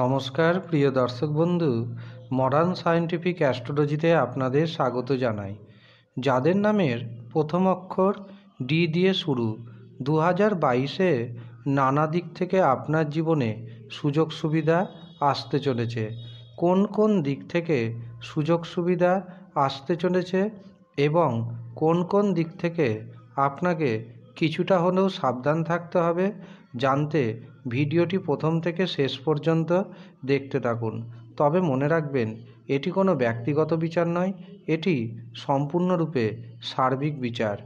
নমস্কার প্রিয় দর্শক বন্ধু মডার্ন সায়েন্টিফিক অ্যাস্ট্রোলজিতে আপনাদের স্বাগত জানাই যাদের নামের প্রথম অক্ষর ডি দিয়ে শুরু দু হাজার বাইশে নানা দিক থেকে আপনার জীবনে সুযোগ সুবিধা আসতে চলেছে কোন কোন দিক থেকে সুযোগ সুবিধা আসতে চলেছে এবং কোন কোন দিক থেকে আপনাকে কিছুটা হলেও সাবধান থাকতে হবে জানতে ভিডিওটি প্রথম থেকে শেষ পর্যন্ত দেখতে থাকুন তবে মনে রাখবেন এটি কোনো ব্যক্তিগত বিচার নয় এটি সম্পূর্ণরূপে সার্বিক বিচার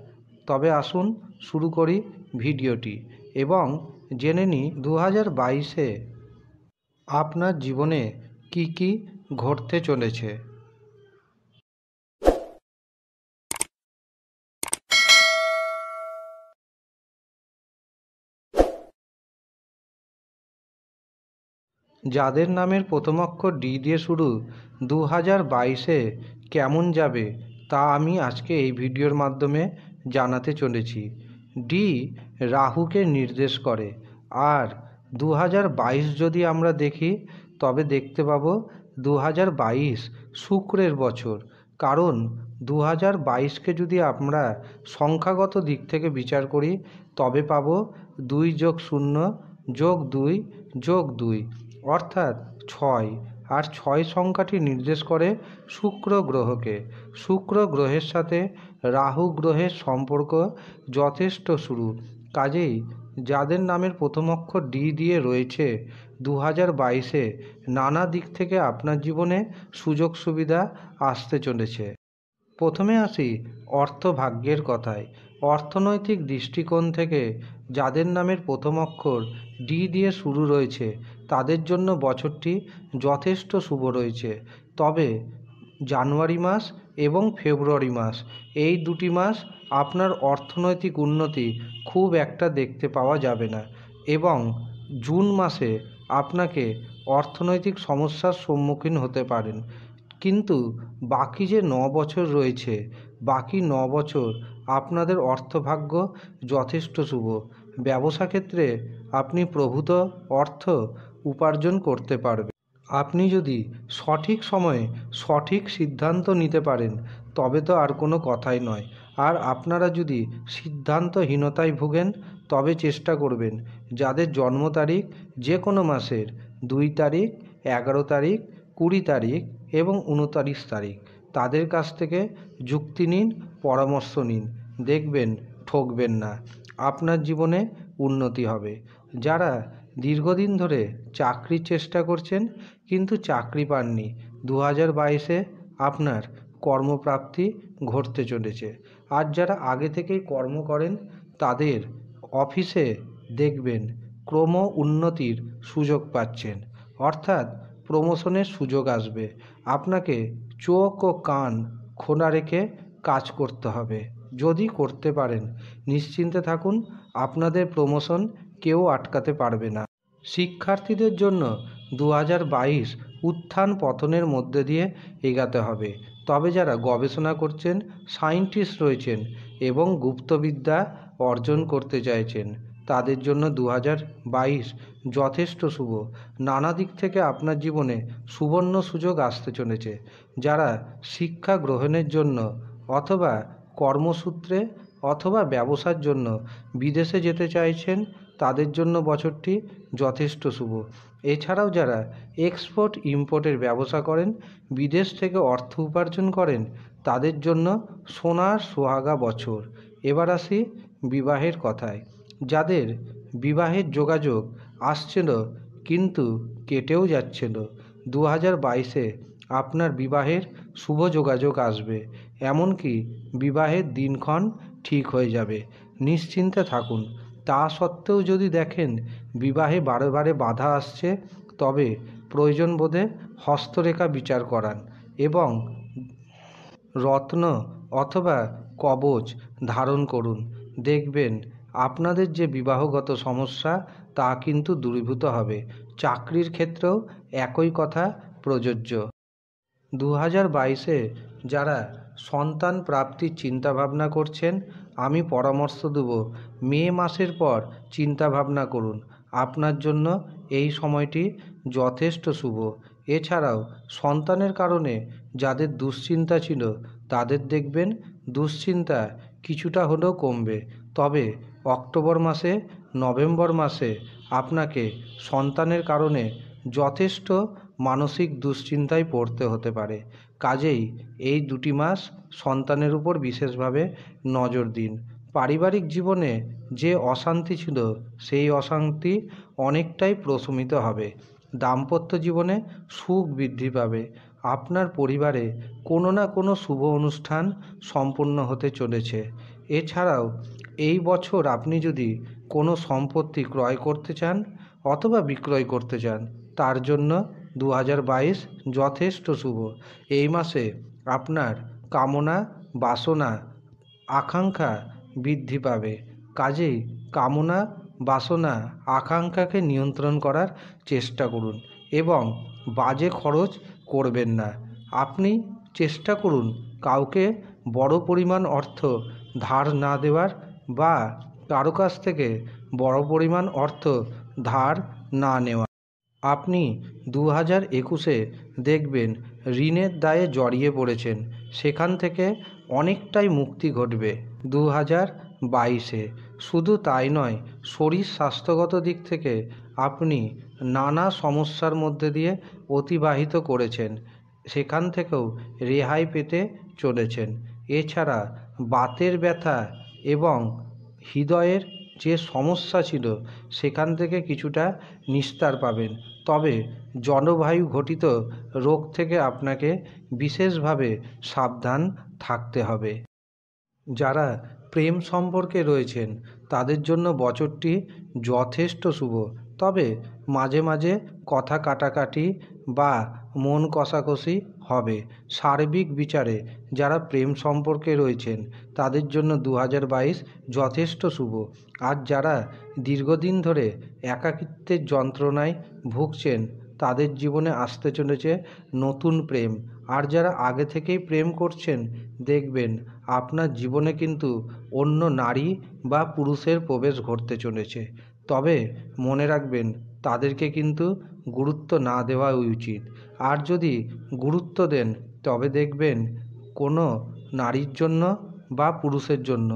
তবে আসুন শুরু করি ভিডিওটি এবং জেনে নিই দু হাজার বাইশে আপনার জীবনে কী কী ঘটতে চলেছে যাদের নামের প্রথম অক্ষর ডি দিয়ে শুরু দু হাজার বাইশে কেমন যাবে তা আমি আজকে এই ভিডিওর মাধ্যমে জানাতে চলেছি ডি রাহুকে নির্দেশ করে আর দু হাজার বাইশ যদি আমরা দেখি তবে দেখতে পাবো দু হাজার বাইশ শুক্রের বছর কারণ দু হাজার বাইশকে যদি আমরা সংখ্যাগত দিক থেকে বিচার করি তবে পাবো দুই যোগ শূন্য যোগ দুই যোগ দুই অর্থাৎ ছয় আর ছয় সংখ্যাটি নির্দেশ করে শুক্র গ্রহকে শুক্র গ্রহের সাথে রাহু গ্রহের সম্পর্ক যথেষ্ট শুরু কাজেই যাদের নামের প্রথম অক্ষর ডি দিয়ে রয়েছে দু হাজার বাইশে নানা দিক থেকে আপনার জীবনে সুযোগ সুবিধা আসতে চলেছে প্রথমে আসি অর্থভাগ্যের কথায় অর্থনৈতিক দৃষ্টিকোণ থেকে যাদের নামের প্রথম অক্ষর ডি দিয়ে শুরু রয়েছে তাদের জন্য বছরটি যথেষ্ট শুভ রয়েছে তবে জানুয়ারি মাস এবং ফেব্রুয়ারি মাস এই দুটি মাস আপনার অর্থনৈতিক উন্নতি খুব একটা দেখতে পাওয়া যাবে না এবং জুন মাসে আপনাকে অর্থনৈতিক সমস্যার সম্মুখীন হতে পারেন কিন্তু বাকি যে ন বছর রয়েছে বাকি ন বছর আপনাদের অর্থভাগ্য যথেষ্ট শুভ ব্যবসা ক্ষেত্রে আপনি প্রভূত অর্থ উপার্জন করতে পারবেন আপনি যদি সঠিক সময়ে সঠিক সিদ্ধান্ত নিতে পারেন তবে তো আর কোনো কথাই নয় আর আপনারা যদি সিদ্ধান্তহীনতায় ভুগেন তবে চেষ্টা করবেন যাদের জন্ম তারিখ যে কোনো মাসের দুই তারিখ এগারো তারিখ কুড়ি তারিখ এবং উনতারিশ তারিখ তাদের কাছ থেকে যুক্তি নিন পরামর্শ নিন দেখবেন ঠকবেন না আপনার জীবনে উন্নতি হবে যারা দীর্ঘদিন ধরে চাকরির চেষ্টা করছেন কিন্তু চাকরি পাননি দু হাজার বাইশে আপনার কর্মপ্রাপ্তি ঘটতে চলেছে আর যারা আগে থেকেই কর্ম করেন তাদের অফিসে দেখবেন ক্রম উন্নতির সুযোগ পাচ্ছেন অর্থাৎ প্রমোশনের সুযোগ আসবে আপনাকে চোখ ও কান খোলা রেখে কাজ করতে হবে যদি করতে পারেন নিশ্চিন্তে থাকুন আপনাদের প্রমোশন কেউ আটকাতে পারবে না শিক্ষার্থীদের জন্য দু বাইশ উত্থান পতনের মধ্যে দিয়ে এগাতে হবে তবে যারা গবেষণা করছেন সায়েন্টিস্ট রয়েছেন এবং গুপ্তবিদ্যা অর্জন করতে চাইছেন তাদের জন্য দু বাইশ যথেষ্ট শুভ নানা দিক থেকে আপনার জীবনে সুবর্ণ সুযোগ আসতে চলেছে যারা শিক্ষা গ্রহণের জন্য অথবা কর্মসূত্রে অথবা ব্যবসার জন্য বিদেশে যেতে চাইছেন তাদের জন্য বছরটি যথেষ্ট শুভ এছাড়াও যারা এক্সপোর্ট ইম্পোর্টের ব্যবসা করেন বিদেশ থেকে অর্থ উপার্জন করেন তাদের জন্য সোনার সোহাগা বছর এবার আসি বিবাহের কথায় যাদের বিবাহের যোগাযোগ আসছিল কিন্তু কেটেও যাচ্ছিল দু হাজার বাইশে আপনার বিবাহের শুভ যোগাযোগ আসবে এমনকি বিবাহের দিনক্ষণ ঠিক হয়ে যাবে নিশ্চিন্তে থাকুন তা সত্ত্বেও যদি দেখেন বিবাহে বারে বারে বাধা আসছে তবে প্রয়োজন বোধে হস্তরেখা বিচার করান এবং রত্ন অথবা কবচ ধারণ করুন দেখবেন আপনাদের যে বিবাহগত সমস্যা তা কিন্তু দূরীভূত হবে চাকরির ক্ষেত্রেও একই কথা প্রযোজ্য দু হাজার বাইশে যারা সন্তান প্রাপ্তির চিন্তাভাবনা করছেন আমি পরামর্শ দেব মে মাসের পর চিন্তাভাবনা করুন আপনার জন্য এই সময়টি যথেষ্ট শুভ এছাড়াও সন্তানের কারণে যাদের দুশ্চিন্তা ছিল তাদের দেখবেন দুশ্চিন্তা কিছুটা হলেও কমবে তবে অক্টোবর মাসে নভেম্বর মাসে আপনাকে সন্তানের কারণে যথেষ্ট মানসিক দুশ্চিন্তায় পড়তে হতে পারে কাজেই এই দুটি মাস সন্তানের উপর বিশেষভাবে নজর দিন পারিবারিক জীবনে যে অশান্তি ছিল সেই অশান্তি অনেকটাই প্রশমিত হবে দাম্পত্য জীবনে সুখ বৃদ্ধি পাবে আপনার পরিবারে কোনো না কোনো শুভ অনুষ্ঠান সম্পন্ন হতে চলেছে এছাড়াও এই বছর আপনি যদি কোনো সম্পত্তি ক্রয় করতে চান অথবা বিক্রয় করতে চান তার জন্য দু যথেষ্ট শুভ এই মাসে আপনার কামনা বাসনা আকাঙ্ক্ষা বৃদ্ধি পাবে কাজেই কামনা বাসনা আকাঙ্ক্ষাকে নিয়ন্ত্রণ করার চেষ্টা করুন এবং বাজে খরচ করবেন না আপনি চেষ্টা করুন কাউকে বড় পরিমাণ অর্থ ধার না দেওয়ার বা কারো কাছ থেকে বড় পরিমাণ অর্থ ধার না নেওয়া আপনি দু হাজার একুশে দেখবেন ঋণের দায়ে জড়িয়ে পড়েছেন সেখান থেকে অনেকটাই মুক্তি ঘটবে দু হাজার বাইশে শুধু তাই নয় শরীর স্বাস্থ্যগত দিক থেকে আপনি নানা সমস্যার মধ্যে দিয়ে অতিবাহিত করেছেন সেখান থেকেও রেহাই পেতে চলেছেন এছাড়া বাতের ব্যথা এবং হৃদয়ের যে সমস্যা ছিল সেখান থেকে কিছুটা নিস্তার পাবেন তবে জলবায়ু ঘটিত রোগ থেকে আপনাকে বিশেষভাবে সাবধান থাকতে হবে যারা প্রেম সম্পর্কে রয়েছেন তাদের জন্য বছরটি যথেষ্ট শুভ তবে মাঝে মাঝে কথা কাটাকাটি বা মন কষাকষি হবে সার্বিক বিচারে যারা প্রেম সম্পর্কে রয়েছেন তাদের জন্য দু যথেষ্ট শুভ আর যারা দীর্ঘদিন ধরে একাকিত্বের যন্ত্রণায় ভুগছেন তাদের জীবনে আসতে চলেছে নতুন প্রেম আর যারা আগে থেকেই প্রেম করছেন দেখবেন আপনার জীবনে কিন্তু অন্য নারী বা পুরুষের প্রবেশ ঘটতে চলেছে তবে মনে রাখবেন তাদেরকে কিন্তু গুরুত্ব না দেওয়া উচিত আর যদি গুরুত্ব দেন তবে দেখবেন কোনো নারীর জন্য বা পুরুষের জন্য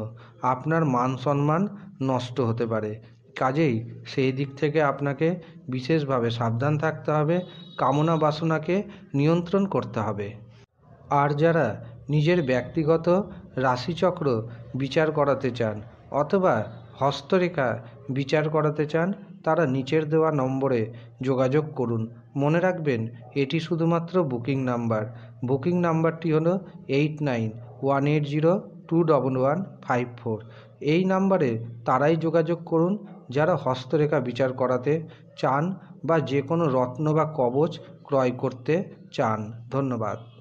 আপনার মান সম্মান নষ্ট হতে পারে কাজেই সেই দিক থেকে আপনাকে বিশেষভাবে সাবধান থাকতে হবে কামনা বাসনাকে নিয়ন্ত্রণ করতে হবে আর যারা নিজের ব্যক্তিগত রাশিচক্র বিচার করাতে চান অথবা হস্তরেখা বিচার করাতে চান তারা নিচের দেওয়া নম্বরে যোগাযোগ করুন মনে রাখবেন এটি শুধুমাত্র বুকিং নাম্বার বুকিং নাম্বারটি হল eight nine one eight zero two double one five four এই নাম্বারে তারাই যোগাযোগ করুন যারা হস্তরেখা বিচার করাতে চান বা যে কোনো রত্ন বা কবচ ক্রয় করতে চান ধন্যবাদ